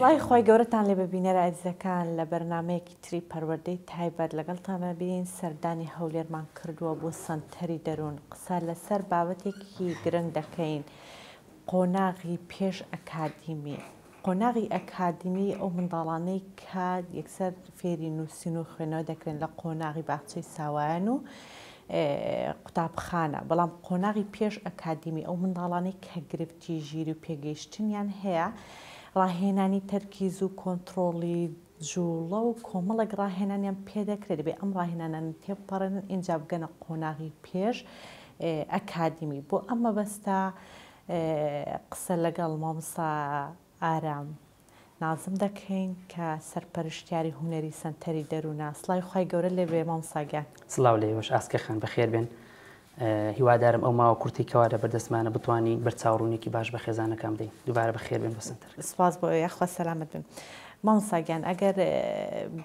سڵی خۆی گەورەتان لێ ببینەرە ئازیەکان لە بەرنمەیەکی تری پەروەدەی تایبەت لەگەڵتانە بین سەردانی هەولێرمان کردووە بۆ سنتەری دەروون قسە لەسەر بابەتێکی گرنگ دەکەین قۆناغی پێش ئەکادیمی قۆناغی ئەکادمی ئەو منداڵانەی کە یەکسەر فێری نووسین و خوێنەوە دەکرێن لە قۆناغی باخچەی ساوایان و قوتابخانە بەڵام قۆناغی پێش ئەکادمی ئەو منداڵانەی کە گرفتی ژیری و پێگەیشتنیان هەیە. ڕاهێنانی تەرکیز و کۆنتترۆڵی جوڵە و کۆمەڵک ڕاهێنانیان پێدەکرێت بێ ئەم ڕاهێنانان تێپەڕێنن ئینجا بگەنە قۆناغی پێش ئەکادمی بۆ ئەمە بەستا قسە لەگەڵ مامسا ئارام نازم دەکەین کە سەرپەرشتیاری هوەری سنتەری دەرونا سلای خی گەورە لێ بێ مامساگەن سلااو لێ وەش ئاسکە خان بەخێر بێن. هیوادارم ئەو ماوە کورتی کەوارە بەردەستمانە بتوانین بەرچاوڕوونێکی باش بە خێزانەکەم دەین دوبارە بە خێر بن بەسنتر سپاس بۆ یاخوا سەلامت بن. مامساگیان ئەگەر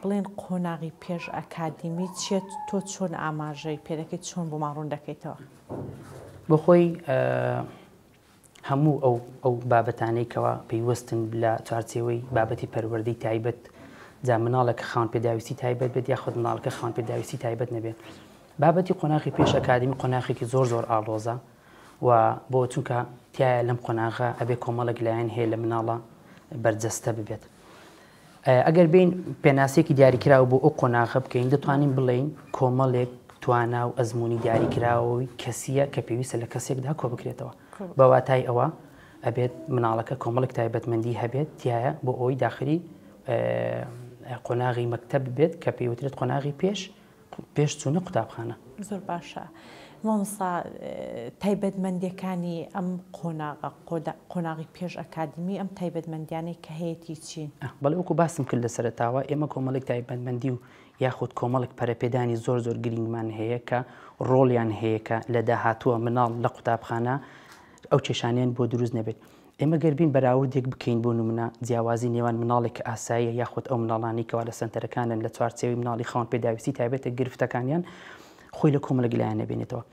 بڵێن قۆناغی پێش ئەکادیمی چێت تۆ چۆن ئاماژەی پێدەکەیت چۆن بۆ ماڕوون دەکەیتەوە بۆ خۆی هەموو ئەو ئەو بابەتانەیەکەوە پێیوەستن لە چارچێەوەی بابەتی پەروەردەی تایبەت جا مناڵێک خان پێداویستی تایبەت بێت یاخود مناڵەکە خان پێداویستی تایبەت نەبێت بابەتی قۆناغی پێش ئەکادمی قۆناخێکی زۆر زۆر ئاڵۆزە و بۆ چونکە تایە لەم قۆناغە ئەبێ کۆمەڵک لایەن هەیە لە مناڵە بەرجەستە ببێت. ئەگەر بین پێناسێکی دیاریکراوە بۆ ئەو قۆناخە بکەین دەتوانین بڵین کۆمەڵێک توانە و ئەزمموی دیاریکراوەوەی کەسیە کە پێویستە لە کەسێکدا کۆ بکرێتەوە بەواتای ئەوە ئەبێت مناڵەکە کۆمەڵک تایبەتمەندی هەبێت تایە بۆ ئەوی داخلی قۆناغی مەکتب بێت کە پێیوترێت قۆناغی پێش پێش چوونە قوتابخانە زۆر باشە. مۆمسا تایبەتمەندیەکانی ئەم قۆناغی پێش ئەکادمی ئەم تایبەتمەندیانەی کە هەیەی چین بەڵێ وەکو باسم کرد لە سەرتاوە ئێمە کۆمەڵێک تایبەتمەندی و یاخود کۆمەڵک پەرەپێدانی زۆر زۆر گرنگمان هەیە کە ڕۆڵیان هەیەکە لە داهاتووە مناڵ لە قوتابخانە ئەو کێشانیان بۆ دروست نەبێت ئێمە گەربین بەراوردێک بکەین بۆ نمونە جیاوازی نێوان مناڵێک کە ئاساییە یاخود ئەو مناڵانیکەوە لە سنتەرەکانن لە چوارچێوی مناڵی خاون پێداویستی تایبێتە گرفتەکانیان خۆی لە کۆمەلگلایەنە بێنێتەوە.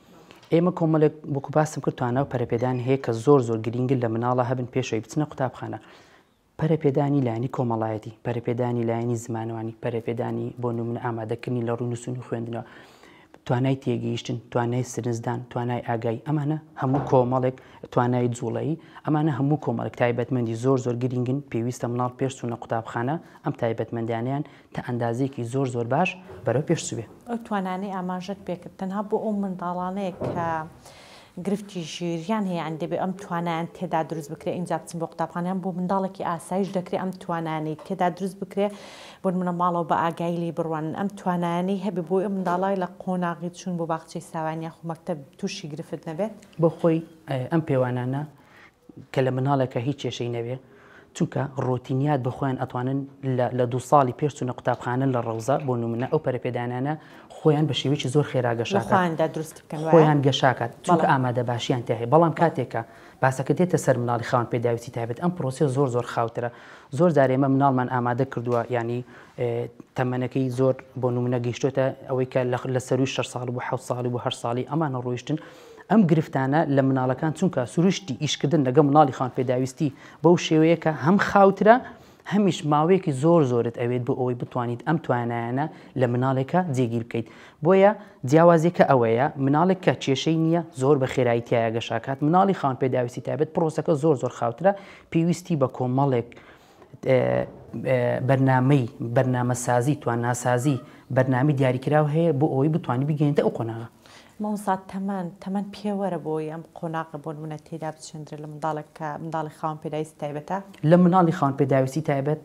ئێمە کۆمەلێک بکو باسم کردوانە و پەرەپێدان هەیە کە زۆر زۆر گرنگل لە مناڵە هەبن پێشەوەی بچنە قوتابخانە. پەرەپێدانی لایانی کۆمەڵایەتی پەرەپێدانی لایانی زمانوانی پەرەپێدانی بۆ نمونە ئامادەکردنی لە ڕوونووسون و خوێندنەوە. توانای تێگەیشتن توانای سرنجدان توانای ئاگای ئەمانە هەموو کۆمەڵێک توانای جوڵەی ئەمانە هەموو کۆمەڵک تایبەتمەندی زۆر زۆر گرنگن پێویستە مناڵ پێش سوونە قوتابخانە ئەم تایبەتمەندیانیان تا ئەندازێکی زۆر زۆر باش بەرەو پێش سوێ توانانی ئاماژت پێکرد تەنها بۆ ئەو منداڵانەیە کە گرفتی ژیریان هەیەیان دەبێ ئەم توانیان تێدا دروست بکرێ اینجا بچین بۆ قوتابخانیان بۆ منداڵێکی ئاسایش دەکرێت ئەم توانانی تێدا دروست بکرێ بۆن منە ماڵەوە بە ئاگای لێ بڕوان ئەم توانانی هەبێ بۆ ئەم منداڵی لە قۆناغی چوون بۆ باخچەی ساوانیا خمەکتە تووشی گرفت نەبێت بۆ خۆی ئەم پێوانانە کە لە مناڵەکە هیچ کێشەی نەبێت چونکە ڕۆتینیات بخۆیان ئەتوانن لە دو ساڵی پێشچوونە قوتابخانن لە ڕەوزە بۆ نمونە ئەو پەرەپێدانانە خۆیان بە شێویی زۆر خێراگەشاندا دروست خۆیان گەشاکات چونکە ئامادە باشیان تێ بەڵام کاتێکە باسەکە دێتە سەر مناڵی خاون پێداویستی تایبێت ئەم پرۆسی زۆر زۆر خاوترە زۆر جارێمە مناڵمان ئامادە کردووە ینی تەمەنەکەی زۆر بۆ نمونە گەیشتوتە ئەوەی کە لە سەروی 6 ساڵ بۆ 6 ساڵی بۆ هەر ساڵی ئەمانە ڕۆیشتن ئەم گرفتانە لە مناڵەکان چونکە سروشتی ئیشکردن لەگە مناڵی خان پێداویستی بەو شێوەیە کە هەم خاوترە هەمیش ماوەیەکی زۆر زۆرت ئەوێت بۆ ئەوەی بتوانیت ئەم توانایانە لە مناڵێکە جێگیر بکەیت بۆیە جیاوازێکە ئەوەیە مناڵێک کە کێشەی نییە زۆر بە خێراییتیایە گەشاکات مناڵی خان پێداویستی تابێت پرۆسەکە زۆر زۆر خاوترە پێویستی بە کۆمەڵێک بەرنمەی بەرنامەسازی توانناسازی بەرنامی دیاریکرااو هەیە بۆ ئەوەی بتوانانی بگەێنتە ئەو قۆناغا مەمسات تەمەەن تەمەەن پێوەرە بۆی ئەم قۆناقە بۆ منە تێدا بچندرە لە منداڵێککە منداڵی خاوم پێداویستی تایبەتە لە مناڵی خاان پێداویستی تایبەت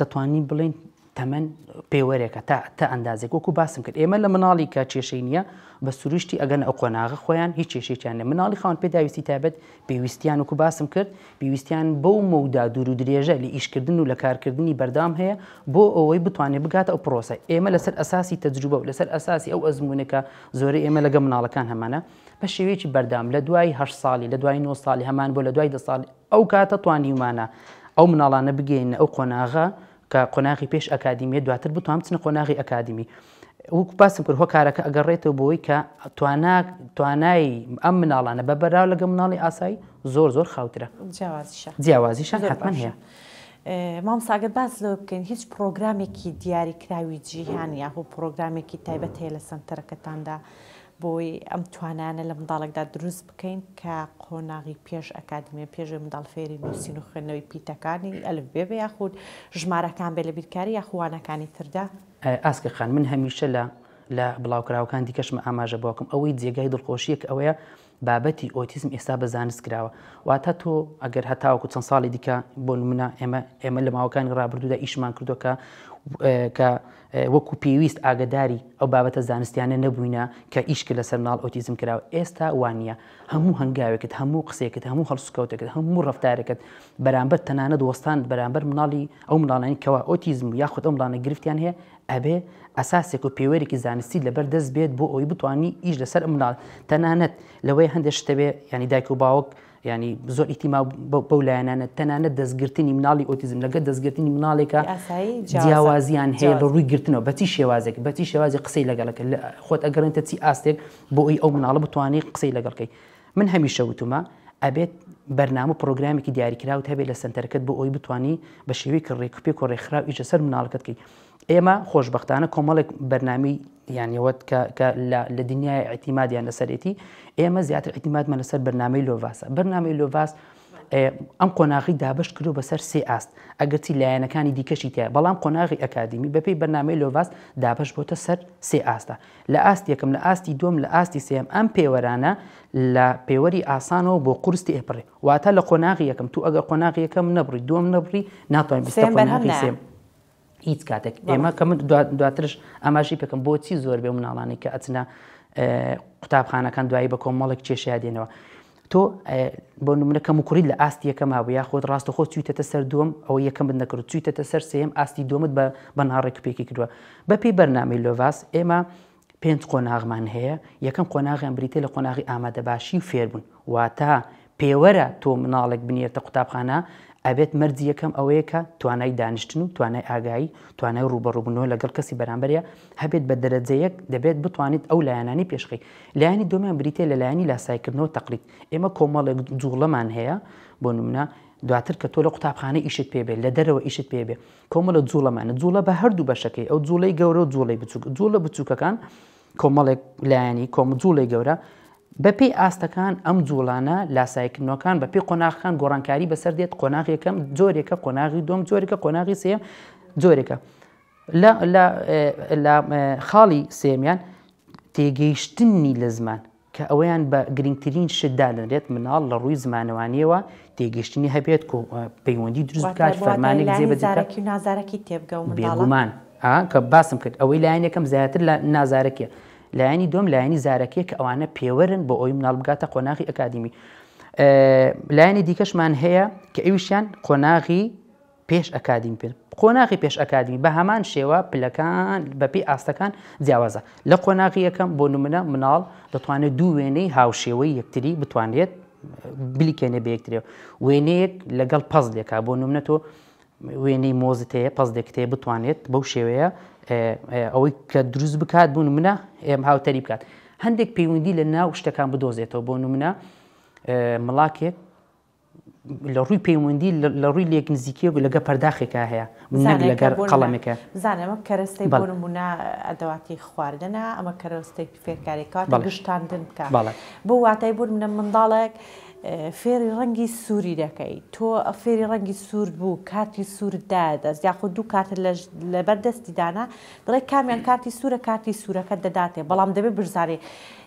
دەتوانین بڵین تەمەەن پێوەرێکە تا تا ئەندازێک وەکو باسم کرد ئێمە لە مناڵی کە چێشەی نییە بە سروشتی ئەگەن ئەو قۆناغ خۆیان هیچ چێشێکیان لە مناڵی خاون پێداویستی تابەت پێویستیان وەکو باسم کرد پێویستیان بەو مەودا دوور و درێژە لە ئیشکردن و لە کارکردنی بەردام هەیە بۆ ئەوەی بتوانێت بگاتە ئەو پرۆسە ئێمە لەسەر ئەساسی تەجروبە و لەسەر ئەساسی ئەو ئەزمونونەکە زۆرە ئێمە لەگە مناڵەکان هەمانە بە شێوەیەکی بەردام لە دوای هە ساڵی لە دوای 9 ساڵی هەمان بۆ لە دوای دە ساڵی ئەو کاتە توانیمانە ئەو مناڵانە بگەین ئەو قۆناغا کە قۆناغی پێش ئەکادیمیە دواتر بتوان بچنە قۆناغی ئەکادمی وەکو باسم کرد هۆ کارەکە ئەگەڕێتەوە بۆی کە توانایی ئەم مناڵانە بە بەراو لەگە مناڵی ئاسایی زۆر زۆر خاوترە جیاوازیش حتمان هەیە. مام ساگەت باس لەوە بکەین هیچ پرۆگرامێکی دیاریکراوی جیهان یاهۆ پرۆگرامێکی تایبەت هەیە لە سنتەرەکەتاندا بۆی ئەم توانانە لە منداڵێکدا دروست بکەین کە قۆناغی پێش ئەکادمی پێشێ منداڵفێری نووسین و خوێنەوەی پیتەکانی ئەلف بێبێ یاخود ژمارەکان بێ لە بیرکاری یاخوانەکانی تردا ئاسکە خان من هەمیشە لە لە بڵاوکراوەکان دیکەشمە ئاماژە بۆکم ئەوەی جێگای دڵخۆشیەک ئەوەیە بابەتی ئۆتیزم ئێستا بە زانست کراوە واتە تۆ ئەگەر هەتاوەکو چەند ساڵی دیکە بۆ منە ئێمە ئێمە لە ماوەکانی ڕابردوودا ئیشمان کردوکە کە وەکو پێویست ئاگداری ئەو بابەتە زانستیانە نەبووینە کە ئیشکە لە سەرناڵ ئۆتیزم کراوە ئێستا وانە هەموو هەنگاوێکت هەموو قسێکت هەموو هەڵسکەوتەکەت هەموو ڕفتارەکەت بەرامبەر تەنانە دۆستان بەرامبەر مناڵی ئەو مناڵانی کەوا ئۆتیزم یاخود ئەو مناڵانە گرفتیان هەیە ئەبێ ئەساسێک و پێوەێکی زانستی لەبەر دەست بێت بۆ ئەوی بتانی ئیش لەسەر مناڵ تەنانەت لەوەی هەندێک شتەبێ ینی دایک و باوک ینی زۆر ئیتیما بەو لایەنانە تەنانەت دەستگرتنی مناڵی ئۆتیزم لەگە دەستگرتنی مناڵێکە جیاوازیان هەیە بە ڕووی گرتنەوە بەتی شێوازێک بەتی شێوازی قسەی لەگەڵەکە خۆت ئەگەرنتە چی ئاستێک بۆ ئەوی ئەو مناڵە بتوانانی قسەی لەگەڵکەی من هەمیشە وتمە ئەبێت بەرنامە پرۆگرامێکی دیاریکراوت هەبێت لە سنتەرکت بۆ ئەوی بتانی بە شێوەی کڕێککوپی کۆڕێکخراو ئیچە سەر مناڵەکەتکەی ئێمە خۆشببختانە کۆمەڵێک بەرنامی یانەوەت کە لە دنیای ئەتیمادیان لەسەرێتی ئێمە زیاتر ئەتیمادمە لەسەر بەرنمەی لۆڤاس بەرنامی لۆڤاس ئەم قۆناغی دابش کردو بەسەر سێ ئاست ئەگەرچی لایەنەکانی دیکەشی تایە بەڵام قۆناغی ئەکادمی بەپی بەنامەی لۆڤاس دابش بۆتە سەر سێ ئاستا لە ئاست یەکەم لە ئاستی دوم لە ئاستی سێم ئەم پێوەرانە لە پێوەری ئاسانەوە بۆ قورسی ئێپڕێ واتە لە قۆناغی یەکەم تو ئەگەر قۆناغی یەکەم نەبڕی دوم نەبڕی ناتوانین بستە قۆناغی سێم هیچ کاتێک ئێمە کە من دواترش ئەماشی پێکەم بۆچی زۆر بێ مناڵانی کە ئەچنا قوتابخانەکان دوایی بە کۆمەڵێک کێشیا دێنەوە. تۆ بۆ نمونەکەم و کوڕیت لە ئاستی یەکەم هاو یا خۆت ڕاستە خۆ چیتەتە سەر دوم ئەو یەکەم بن نەکرد چیتەتە سەر سێم ئاستی دومت بە بەناڕێک پێکی کردووە بەپی بەرنامی لۆڤاس ئێمە پێنج قۆناغمان هەیە یەکەم قۆناغیان بریتە لە قۆناغی ئامادەباشی و فێربوون واتە پێوەرە تۆ مناڵێک بنیێتە قوتابخانە ئەبێت مەرجی یەکەم ئەوەیە کە توانای دانیشتن و توانای ئاگایی توانای ڕوبەڕووبنەوە لەگەڵ کەسی بەرامبەرە هەبێت بە دەرەجەیەک دەبێت بتوانیت ئەو لایەنانی پێشخی لایانی دومیان بریتێ لە لایانی لاسایکردنەوە تەقلیت ئێمە کۆمەڵێک جوڵەمان هەیە بۆ نمونە دواتر کە تۆ لە قوتابخانە ئیشت پێبێ لە دەرەوە ئیشت پێبێ کۆمە لە جوڵەمانە جوڵە بە هەردوو بەشەکەی ئەو جوڵی گەورە و جوڵی بچووک جوڵە بچووکەکان کۆمەڵێک لایانی کۆمە جوڵی گەورە بەپی ئاستەکان ئەم جوڵانە لاسایکردنەکان بەپی قۆناغەکان گۆڕانکاری بەسەر دێت قۆناغیەکەم جۆرێکە قۆناغی دۆم جۆرێکە قۆناغی سێم جۆرێکە لە خاڵی سێمیان تێگەیشتنی لە زمان کە ئەویان بە گرنگترین شدا لەنرێت مناڵ لە ڕووی زمانەوانیەوە تێگەشتنی هەبێت و پەیوەندی دروست بکات فەرمانێک زێ بەزارەکی و نازارەکی تێبگە و بێگومان کە باسم کرد ئەوەی لایەنەکەم زیاتر لە نازارەکە لایەنی دۆم لایەنی زارەکەیە کە ئەوانە پێوەرن بۆ ئەوی مناڵ بگاتە قۆناغی ئەکادمی لایەنی دیکەشمان هەیە کە ئەویشیان قۆناغی پێش ئەکادیم پێ قۆناغی پێش ئەکادمی بە هەمان شێوە پلەکان بەپی ئاستەکان جیاوازە لە قۆناغی یەکەم بۆ نمونە مناڵ دەتوانێت دوو وێنەی هاوشێوەی یەکتری بتوانێت بلیکێنێ بەیەکترێ وێنەیەک لەگەڵ پەزلێکا بۆ نمونە تۆ وێنەی مۆزت هەیە پەزدێکت هەیە بتوانێت بەو شێوەیە ئەوەی کە دروست بکات بوون منە ئێم هاوتەری بکات هەندێک پەیوەندی لە ناو شتەکان بدۆزێتەوە بۆ نمونە مڵاکێک لە ڕووی پەیوەندی لە ڕووی لێک نزیکێ و لەگە پەرداخێکا هەیە لەگەر قەڵامێکە زانەمە کەرەستەی بۆنمونە ئەدەواتی خواردنە ئەمە کەرەستەی فێرکارێکات گشتاندن بکە بۆ واتای بوون منە منداڵێک. فێری ڕەنگی سووری دەکەی تۆ فێری ڕەنگی سوور بوو کارتی سووردا دەست یاخود دوو کارت لەبەر دەستیدانا دڵێ کامیان کارتی سوورە کارتی سوورەکە دەداتێ بەڵام دەبێت برزانێ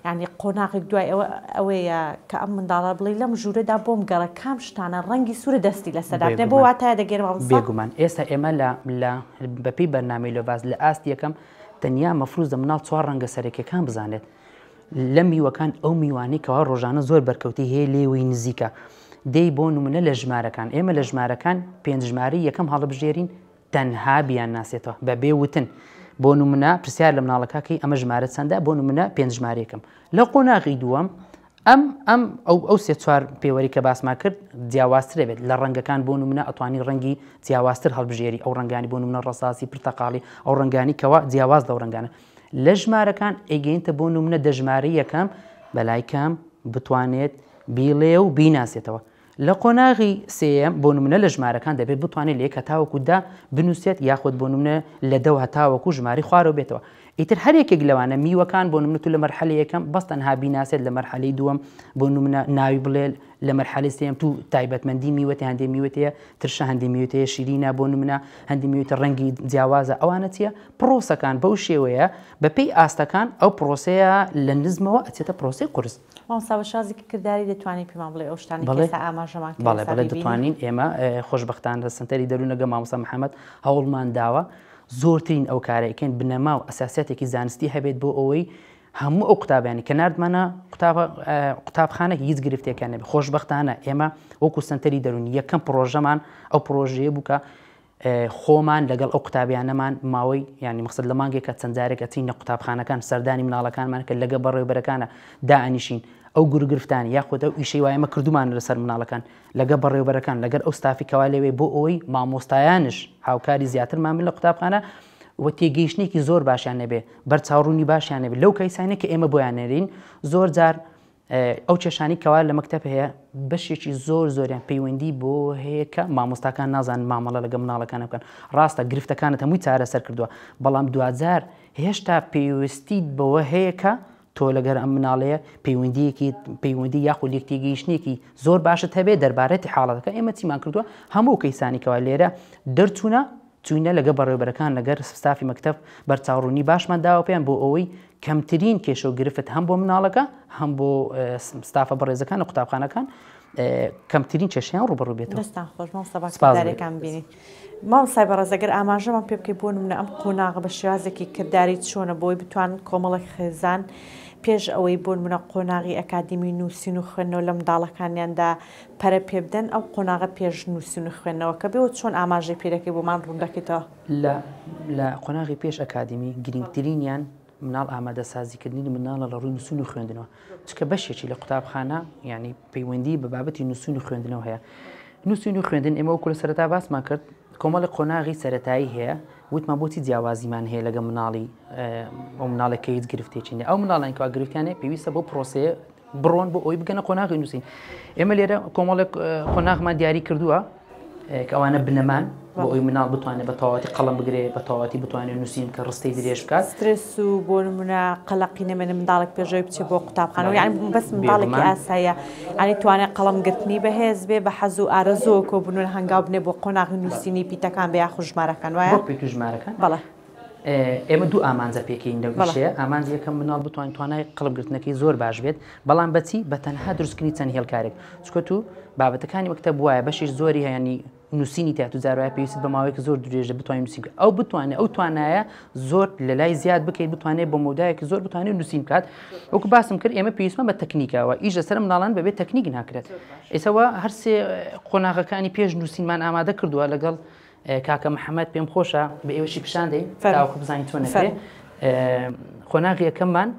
ینی قۆناقی دوای ئەوە ئەوەیە کە ئەم منداڵە بڵی لەم ژوورەدا بۆم گەڕە کام شتانە ڕەنگی سوورە دەستی لەسەدانێ بۆ واتایە دەگەێرەوە بێگومان ئێستا ئێمە لە بەپی بەرنامی لۆڤاز لە ئاست یەکەم تەنیا مەفروز دە مناڵ چوار ڕەنگە سەرێکەکان بزانێت لە میوەکان ئەو میوانەیەوە ڕۆژانە زۆر بەرکەوتی هەیە لێوی نزیکە دەی بۆ نمونە لە ژمارەکان ئێمە لە ژمارەکان پێنجژماری یەکەم هەڵبژێرین تەنها بیان ناسێتەوە بە بێوتن بۆ نمونە پرسیار لە مناڵەکەی ئەمە ژمارە چەندە بۆ نمونە پێنجژمارێکم لە قۆناغی دووەم ئەم ئەم ئەو ئەو سێ چوار پێوەری کە باسما کرد جیاوازترە بێت لە ڕەنگەکان بۆ نمونە ئەتوانی ڕەنگی جیاوازتر هەڵبژێری ئەو ڕنگانی بۆ نمونە ڕساسی پرتەقاڵی ئەو ڕنگانی کەەوە جیاواز لەو ڕنگانە لە ژمارەکان ئەگەینتە بۆ نمونە دەژماری یەکەم بەلای کام بتوانێت بیڵێ و بیناسێتەوە لە قۆناغی سم بۆ نمونە لە ژمارەکان دەبێت بتوانێت لێک هەتاوەکودا بنووسێت یاخود بۆ نمونە لە دەو هەتاوەکو ژماری خوارەوە بێتەوە ئیتر هەرێکێک لەوانە میوەکان بۆ نمنت لە مەرحەلی یەکەم بەستەنها بیناسێت لە مەرحەلی دووەم بۆ نمونە ناوی بڵێ لە مەرحەلی سێم تو تایبەتمەندی میوەتی هەندێ میوتەیە ترشە هەندی میوتەیە شیرینە بۆ نمونە هەندی میوتە ڕەنگی جیاوازە ئەوانە چیە پرۆسەکان بەو شێوەیە بە پێی ئاستەکان ئەو پرۆسەیە لە نزمەوە ئەچێتە پرۆسی قرس مامساوەشازی کردداری دەتوانین پێمان بڵێ ئەوشتانی بڵێ ئاماژەمان بڵێ بڵێ دەتوانین ئێمە خۆشببختان لە سنتەری دەروونەگە مامۆسا محەممەد هەوڵمان داوە. زۆرترین ئەو کارەکەین بنەما و ئەساسەتێکی زانستی هەبێت بۆ ئەوەی هەموو ئەو قوتابیانی کەناردمانە قوتابخانەکی هیچ گرفتێکیان نبێت خۆشببختانە ئێمە وەکو سنتەری دەرون یەکەم پرۆژەمان ئەو پرۆژەیە بووکە خۆمان لەگەڵ ئەو قوتابیانەمان ماوەی ینی مقصد لە مانگێکە چەندجارێکە چین نە قوتابخانەکان سەردانی مناڵەکانمان کە لەگە بەڕێبەرەکانە دائنیشین ئەو گورگرفتان یاخۆتە و ئیشەی وایەمە کردومان لەسەر مناڵەکان لەگە بەڕێوبەرەکان لەگەر ئەو ستافیکەوا لەوێ بۆ ئەوەی مامۆستایانش هاوکاری زیاتر مامل لە قوتابخانە و تێگەیشتێکی زۆر باشیان نەبێ بەرچاوڕوونی باشیان نەبێت لەو کەیسانە کە ئێمە بۆیان نێرین زۆر جار ئەو چێشانی کەوا لە مەکتتەب هەیە بەشێکی زۆر زۆریان پەیوەندی بۆ هەیە کە مامۆستاکان نازان مامەڵە لەگە مناڵەکانە بکەن ڕاستە گرفتەکانت هەمووی چارەسەر کردووە بەڵام دوزار هێشتا پێویستی بەوە هەیە کە تۆ لەگەر ئەم مناڵەیە پەیوەندیەکی پەیوەندی یاخو لێکتێگەیشتێکی زۆر باشە هەبێ دەربارەتی حاڵەتەکە ئێمە چیمان کردووە هەموو کەیسانیکەوە لێرە دەرچوونە چوینە لەگە بەڕێبەرەکان لەگەر سستافی مەکتب بەرچاوڕوونی باشمان داوە پێیان بۆ ئەوەی کەمترین کێشە و گرفت هەم بۆ مناڵەکە هەم بۆ ستافە بەڕێزەکان و قوتابخانەکان کەمترین چێشیان ڕوبڕوو بێت دەستان خۆشمان سەباکەکان بینی. ماڵ سای بەڕێزەگەر ئاماژەمان پێ بکەی بۆ نمونە ئەم قۆناغ بە شێوازێکی کردداری چۆنە بۆی بتوان کۆمەڵک خێزان پێش ئەوەی بۆ منە قۆناغی ئەکادمی نووسین و خوێندنەوە لە منداڵەکانیاندا پەرە پێبدەن ئەو قۆناغە پێش نووسین و خوێندنەوە کە بێەوە چۆن ئاماژەی پێەکەی بۆمان ڕوون دەکەیتەوە لە قۆناغی پێش ئەکادمی گرنگترینیان مناڵ ئامادەسازیکردنی مناڵە لە ڕووی نووسون و خوێندنەوە چکە بەشێکی لە قوتابخانە ینی پەیوەندی بە بابەتی نووسون و خوێندنەوە هەیە نووسین و خوێندن ئێمە وکو لە سەرتا باسمان کرد کۆمەڵە قۆناغی سەتایی هەیە وتمان بۆتی جیاوازیمان هەیە لەگە مناڵی ئەو مناڵەکە هیچ گرفتێکینە ئەو مناڵانکەوا گرفتیانە پێویستە بۆ پرۆسەیە بڕۆن بۆ ئەوی بگەنە قۆناغی نووسین ئێمە لێرە کۆمەڵێک قۆناغمان دیاری کردووە ئەوانە بنەمان بۆ ئەوی مناڵ بتوانێت بە تەواتی قەڵم بگرێت بە تەواتی بتوانێت نووسین کە ڕستەی درێژ بکات سرس و بۆ منە قەلقی نەمێنە منداڵک پێژۆی بچێت بۆ قوتابخانەوە یان بەس منداڵێکی ئاسایە ئەنی توانێت قەڵمگرتنی بەهێز بێ بە حەز و ئارەزۆ کۆ بنون هەنگاو بنێ بۆ قۆناغ نووسینی پیتەکان بە یاخ ژمارەکان وایە ژمارەکان بەڵە ئێمە دوو ئامانزە پێکەین دەگوشەیە ئامانز یەکەم مناڵ بتوان توانای قڵبگرتنەکەی زۆر باش بێت بەڵام بەچی بە تەنها دروستکردنی چەند هێلکارێک چکۆ تو بابەتەکانی وەکتە بواە بەشیش زۆری هەیەنی نووسینی تات و زارایە پێویست بە ماوەیەکە زۆر درێژە بتوانین نووسین ئەو بتوانێت ئەو توانایە زۆر لە لای زیاد بکەیت بتوانێت بە مودایەکی زۆر بتوانێت نووسین کات وەکو باسم کرد ئێمە پێویستمە بە تەکنیکەوە ئیش لەسەر مناڵان بەبێت تەکنیک ناکرێت ئێسەوە هەرسێ قۆناغەکانی پێش نووسینمان ئامادە کردووە لەگەڵ کاکە محەممەد پێم خۆشە بە ئێوەشی پیشان دەی فراوەکە بزانین تۆنەفێ خۆناغی یەکەممان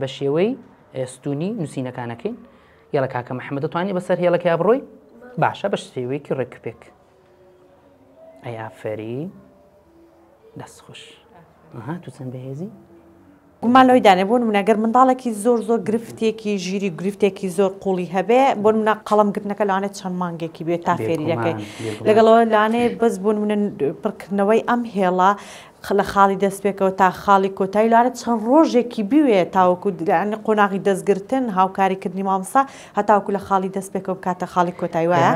بە شێوەی ئێستونی نووسینەکانەکەین یاڵە کاکە محەممەد دەتوانانی بەسەر هێڵەکە بڕۆی باشە بە شێوەیەکی ڕێکپێک. ئەیافەری دەست خوش ئەها تو چەند بەهێزی؟ گومان لەوەی دانێ بۆ منەگەر منداڵێکی زۆر زۆر گرفتێکی ژیری گرفتێکی زۆر قوڵی هەبێ بۆ منە قەڵم گرتنەکە لاانە چەند مانگێکی بێت تا فێری دەکەی لەگەڵەوە لاانێ بەس بوون منە پڕکردنەوەی ئەم هێڵا لە خاڵی دەستپێکەوە تا خاڵی کۆتایی لارە چەند ڕۆژێکی بوێ تاوەکو درانی قۆناغی دەستگرتن هاوکاریکردنی مامسا هەتاوکو لە خاڵی دەستپێکەوە کاتە خاڵی کۆتایی وایە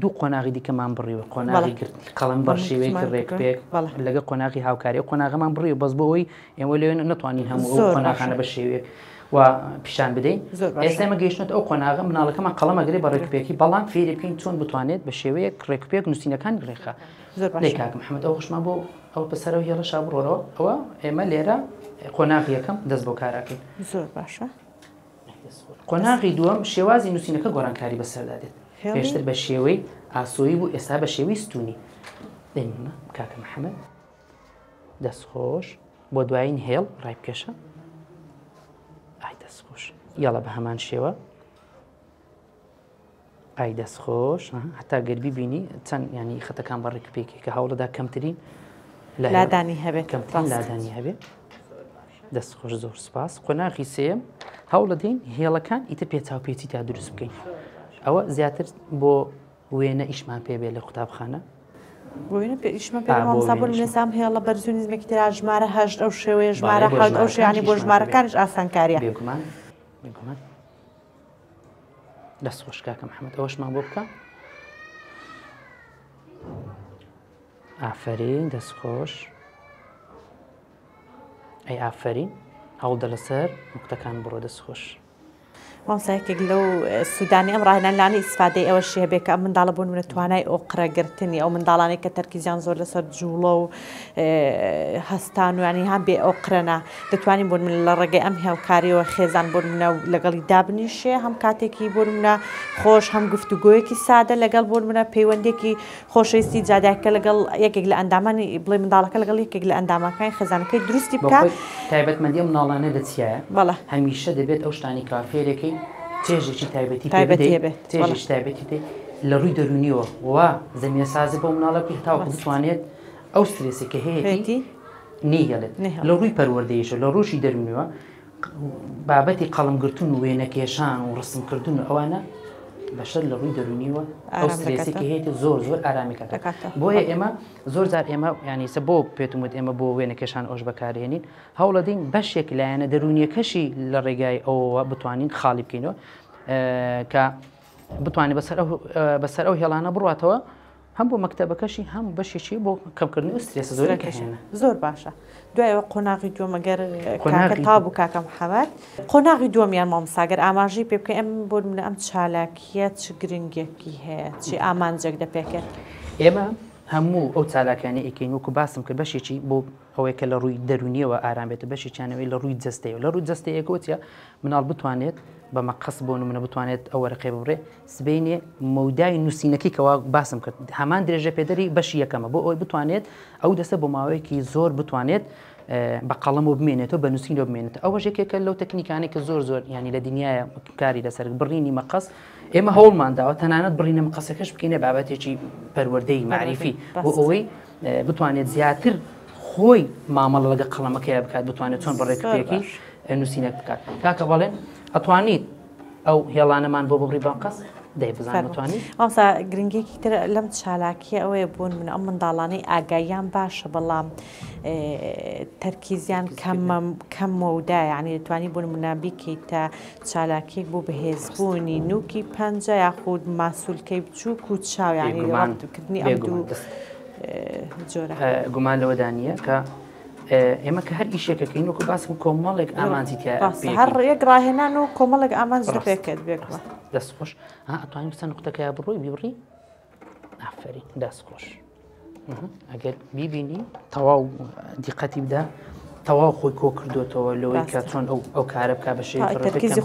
دوو قۆناغی دیکەمان بڕیوە قۆناغی کرد قەڵم بەرشیوەیەکی ڕێکپێک لەگە قۆناغی هاوکاری قۆناغەمان بڕیوە بەس بۆەوەی ئێمە لێن نتوانین هەموو قۆناغانە بە شێوێک. و پیشان بدەین ئێستا ئمە گەیشتێت ئەو قۆناغ مناڵەکەمان قەڵەمەگرێ بە ڕێکپێکی بەڵام فێری بکەین چۆن بتوانێت بە شێوەیە ڕێکپێک نووسینەکان گرێخە لێ کاکم حمەد ئەو خوشمان بۆ ئەو بەسەرە و هێڵە شابڕۆەوە ئەوە ئێمە لێرە قۆناغیەکەم دەست بۆ کاراکەین زۆر باشە قۆناغی دووەم شێوازی نووسینەکە گۆرانکاری بەسەردا دێت پێشتر بە شێوەی ئاسۆیی بوو ئێستا بە شێوی ستونی دەیمە کاکە محەممەد دەستخۆش بۆ دوایین هێڵ ڕایبکەشە ئای دەستخۆش یاڵە بە هەمان شێوە ئای دەستخۆش هەتا گەربی بینی چەند ینی خەتەکان بەڕێک پێکی کە هەوڵەدا کەمترین لادانی هەبێت کەمتان لادانی هەبێت دەست خۆش زۆر سپاس قۆناغی سێم هەوڵ دەین هێڵەکان ئیتە پێچاوپێتی تا دروست بکەین ئەوە زیاتر بۆ وێنە ئیشمان پێبێت لە قوتابخانە لەسام هەیە لە بەرزونیزمێکی تررا ژمارە هەشت ئەو شێوەیە ژمارە هەڵ ئەو شیانی بۆ ژمارەکانش ئاسانکاریە دەست خۆشکاکەم حمد ئەوەشمان بۆ بکە ئافرین دەستخۆش ئەی ئافرین هەڵدە لەسەر مختەکان بڕۆ دەستخۆش مامسایەکێک لەو سوودانی ئەم ڕاهێنانلانی ئیسفادی ئەوە شێبێک کە منداڵە بۆن منە توانای ئەو قرەگرتنی ئەو منداڵانێک کە تەرکیزیان زۆر لەسەر جوڵە و هەستان وانی هەم بێ ئەو قرەنا دەتوانین بۆن من لە ڕێگەی ئەم هێوکاریەوە خێزان بۆن منە لەگەڵی دابنیشێ هەم کاتێکی بۆن منە خۆش هەم گفتوگویەکی سادە لەگەڵ بۆن منە پەیوەندێکی خۆشەویستی جاداکە لەگەڵ یەکێک لە ئەندامانی بڵێ منداڵەکە لەگەڵ یەکێک لە ئەندامەکانی خێزانەکەی درستی بکات تایبەتمەندی مناڵانە لە چیە؟ بەڵە هەمیشە دەبێت ئەو شتانی کافێرەکەی تێژێکی تایبەتی تێژش تایبەتی تێ لە ڕووی دەرونیەوە وا زمینە سازی بە مناڵە پیتاوە دەتوانێت ئەو سرێسێکە هەیەی نیگەڵێت لە ڕووی پەروەردەیشە لە ڕوشی دەرمیوە بابەتی قەڵمگرتون و وێنەکێشان و ڕسمکردون ئەوانە بەشر لە ڕووی دەرونیوە ئەوسترێسێکی هەیە زۆر زۆر ئارامیکەکە بۆیە ئێمە زۆر زار ئێمە ینی سە بۆ پێتمت ئێمە بۆ وێنەکەشان ئۆش بەکارێنین هەوڵە دین بەشێک لایەنە دەرونیەکەشی لە ڕێگای ئەوەوە بتوانین خاڵی بکەینەوە کە بتوانین بەسەر ئەو هێڵانە بڕاتەوە هەم بۆ مەکتتەبەکەشی هەم بەشێکی بۆ کەمکردنی ئوستریسە زۆرەکە هێنە زۆر باشە دوایەوە قۆناغی دووەمەگەر تاب و کاکەم حەوات قۆناغی دووەمیان مامساگەر ئاماژی پێ بکە ئەم بۆ منە ئەم چالاکیە چ گرنگێکی هەیە چی ئامانجێک دەپێکرد ئێمە هەموو ئەو چالاکانی ئیکین وەکو باسم کرد بەشێکی بۆ ئەوەیە کە لە ڕووی دەرونیەوە ئارام بێتە بەشی چانەوەی لە ڕووی جستەیە لە ڕووی جستەیەکوتە مناڵ بتوانێت بە مەقەس بۆن منە بتوانێت ئەو وەرەقێ بڕێ سبینێ مەودای نووسینەکەی کەوا باسم کرد هەمان درێژە پێدەری بەشی یەکەمە بۆ ئەوی بتوانێت ئەو دەسە بۆ ماوەیەکی زۆر بتوانێت بە قەڵم و بمێنێتەوە بە نووسین و بمێنێت ئەوە ژێکێکە لەو تەکنیکانی کە زۆر زۆر ینی لە دنیاە کاری لەسەر بڕینی مەقەس ئێمە هەوڵمانداوە تەنانەت بڕینە مەقەسەکەش بکەینە بابەتێکی پەروەردەی معریفی بۆ ئەوەی بتوانێت زیاتر خۆی مامەڵ لەگە قەڵەمەکەی بکات بتوانێت چۆن بەڕێکپێکی نووسینەک بکات کاکە بەڵێن ئەتوانیت ئەو هێڵانەمان بۆ بڕی بانقەس ئەوسا گرنگێکی تر لەم چالاکی ئەوەیە بوون من ئەم منداڵانەی ئاگایان باشە بەڵام تەرکیزیان کەمەودا ینی دەتوانی بوون منابیکەی تا چالاکیێک بوو بەهێزبوونی نوکی پەنج یاخود ماسوولکەی بچووک و چاویانیکردنی ئەم دوو جۆرە گومان لەوەدانە کە ئێمە کە هەر ئیشێکەکەین وەکو باس و کۆمەڵێک ئامانزی هەر ڕێکڕاهێنان و کۆمەڵێک ئامانز پێکرد بێ دەست خۆش ها ئەتوانین بستە نقطەکە بڕووی بیبڕی ئافری دەست خۆش ئەگەر بیبینی تەواو دیقەتی بدا تەواو خۆی کۆ کردوێتەوە لەوەی کە چۆن ئەو کارە بک بەشێ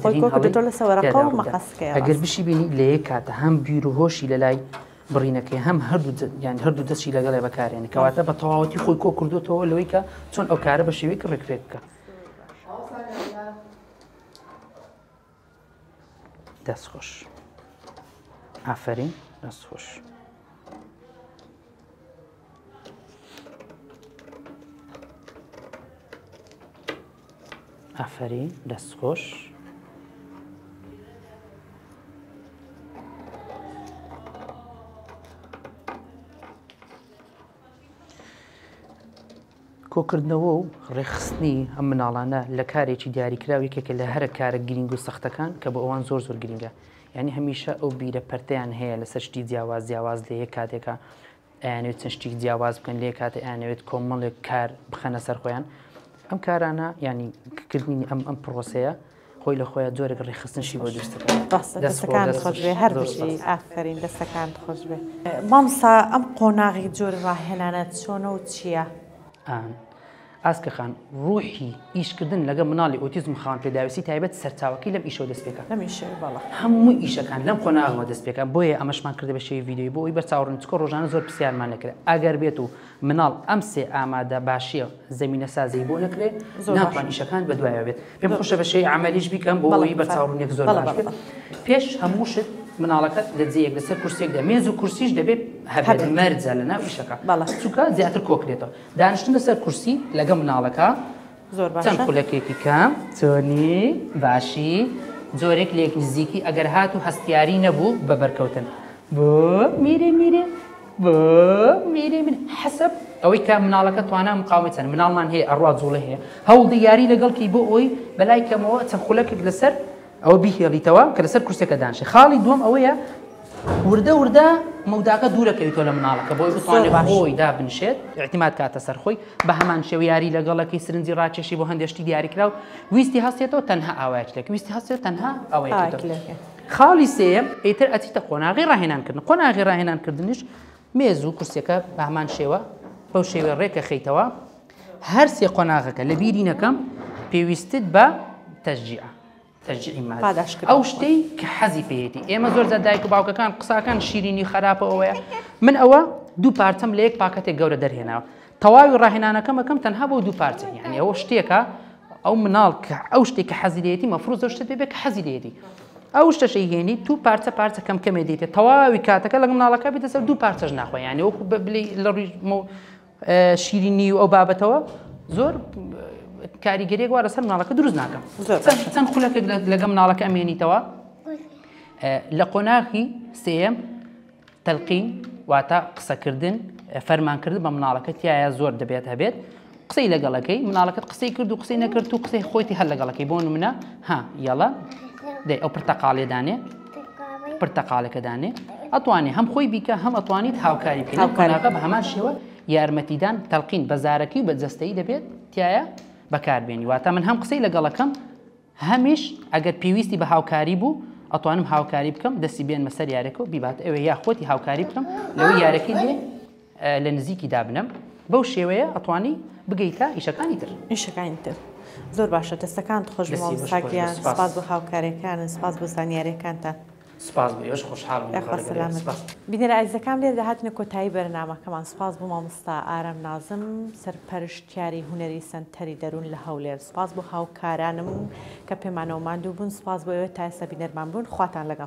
خۆی لە سەوەرەکە مەقەسکە ئەگەر بشی بینی لە یەک کاتە هەم بیرروهۆشی لەلای هم یعنی بڕینەکەی هەم هەردوو یان یعنی هەردوو دەستی لەگەڵێ بەکارێن کەواتە بە تەواوەتی خۆی کۆ کردوتەوە لەوەی کە چۆن ئەو کارە بە شێوەیە خوش بکە دەستخۆش خوش دەستخۆش. ئافرین خوش کۆکردنەوە و ڕێخستنی ئەم مناڵانە لە کارێکی دیاریکراوی کێکە لە هەر کارە گرنگ و سەختەکان کە بە ئەوان زۆر زۆر گرنگە ینی هەمیشە ئەو بیرە پەرتیان هەیە لە سەرشتی جیاواز جیاواز لە یەک کاتێکە ئەیانوێت چەند شتێک جیاواز بکەن لێ کاتێ ئەیانەوێت کۆمەڵێک کار بخەنە سەر خۆیان ئەم کارانە ینی کردنی ئەم ئەم پرۆسەیە خۆی لە خۆیان جۆرێک ڕێخستنشی بۆ دوستەکان خۆشێ هەر ئافرین دەستەکان خۆش بێ مامسا ئەم قۆناغی جۆر ڕاهێنانە چۆنە و چییە؟ ئەن. ئاسکە خان ڕوحی ئیشکردن لەگە مناڵی ئۆتیزم خان پێداویستی تایبەت سەرچاوەکی لەم ئیشەوە دەستپێکەکە هەموو ئیشەکان لەم خۆناغەوە دەستپێکەکە بۆیە ئەمەشمان کردە بە شێوی ویددیوی بۆی بەرچاوڕن چکۆ ڕۆژانە زۆر پرسیارمان نەکرێت ئەگەر بێت و مناڵ ئەم سێ ئامادە باشیە زمینە سازی بۆ نەکرێت ناتوان ئیشەکان بەدوایە بێت پێم خۆشە بە شێی ئامەلیش بیکەم بۆ ئەوی بەرچاوڕونێک زۆر باش پێش هەمووشت مناڵەکەت لە جەیەک لەسەر کورسێکدا مێز و کورسیش دەبێت هەبێت مەرجە لە ناویشەکە باڵ چووکە زیاتر کۆکرێتەوە دانیشتن لەسەر کورسی لەگە مناڵەکە زۆر چەند خولەکێکی کام چۆنی باشی زۆرێک لێک نزیکی ئەگەر هات و هەستیاری نەبوو بە بەرکەوتن بۆ میرێ میرێ بۆ میرێ من حەسب ئەوەی کە مناڵەکە توانە مقاومەت چەند مناڵمان هەیە ئەڕوا جوڵە هەیە هەوڵ دیاری لەگەڵکی بۆ ئەوی بەلای کەمەوە چەند خولەکێک لەسەر ئەوە بیهێڵیتەوە کە لەسەر کورسەکە دانشێ خاڵی دوم ئەوەیە وردە وردە مەوداکە دوورەکەویتەوە لە مناڵەکە بۆی بتوانێت خۆی دا بنشێت احتیمات کاتە سەرخۆی بە هەمان شێو یاری لەگەڵەکەی سرنجی ڕاکێشی بۆ هەندێشتی دیاریکرااو ویستی هەستێتەوە تەنها ئاواەتێک ویستی هەستێت تەنها ئەوەی خاڵی سێم ئیتر ئەتیتە قۆناغی ڕاهێنانکردن قۆناغی ڕاهێنانکردنیش مێز و کورسەکە بە هەمان شێوە بەو شێوە ڕێکە خیتەوە هەر سێ قۆناغەکە لە بیرینەکەم پێویستت بە تەژیع تەرجعی ما ئەو شتەی کە حەزی پێێتی ئێمە زۆر دایک و باوکەکان قساکان شیرینی خراپە ئەوەیە من ئەوە دوو پارتم لە یەک پاکەتێک گەورە دەرهێناوە تەواوی ڕاهێنانەکەمەکەم تەنها بۆ دوو پارچە یعنی ئەوە شتێکە ئەو مناڵ ئەو شتێککە حەزیلێتی مەفروز زۆر شت بێک حەزیلێتی ئەو شتەشەی هێنی دوو پارچە پارچە کەم کەمێ دیتێ تەواوی کاتەکە لە مناڵەکە بێتەسەر دوو پارچەش ناخۆی یانی وەکو ببلی لە ڕووی شیرینی و ئەو بابەتەوە زۆر کاریگەریەک وارە سەر ناڵەکە دروست ناکەم چەند خولەکە لەگە مناڵەکە ئەمێنیتەوە لە قۆناغی سم تەلقین واتە قسەکردن فەرمانکردن بە مناڵەکە تایە زۆر دەبێت هەبێت قسەی لەگەڵەکەی مناڵەکەت قسەی کرد و قسەی نەکرد و قسەی خۆیتی هەر لەگەڵەکەی بۆ منە ها یەڵە دەی ئەو پرتەقالێدانێ پرتەقالەکەدانێ ئەتوانێ هەم خۆی بیکە هەم ئەتوانیت هاوکاری بکەنەکە بە هەمان شێوە یارمەتیدان تەلقین بەزارەکی و بەجەستەی دەبێت تایە بەکاربیێنی واتە من هەم قسەی لەگەڵەکەم هەمیش ئەگەر پێویستی بە هاوکاری بوو ئەتوانم هاوکاری بکەم دەستی بێن مەسەر یارەکە و بیبات ئەوێ یا خۆتی هاوکاری بکەم لەوە یارەکەی دێ لە نزیکی دابنم بەو شێوەیە ئەتوانی بگەیتە ئیشەکانی تر ئیشەکانی تر. زۆر باشە دەستەکان خۆش ساکیان سپاس بە هاوکارەکانن سپاس بە زانیارەکانتان. سپاس بێش خوشحال بینێر ئایزەکان لێ دەهاتنە کۆتایی بەرنامەکەمان سپاس بۆ مامۆستا ئارام نازم سەرپەرشتیاری هوەری سنتەری دەروون لە هەولێر سپاس بۆ هاوکارانم کە پێمانەوەمان دوو بوون سپاس بۆ ئەوە تا ئێستا بینەرمان بوون خواتان لەگەڵ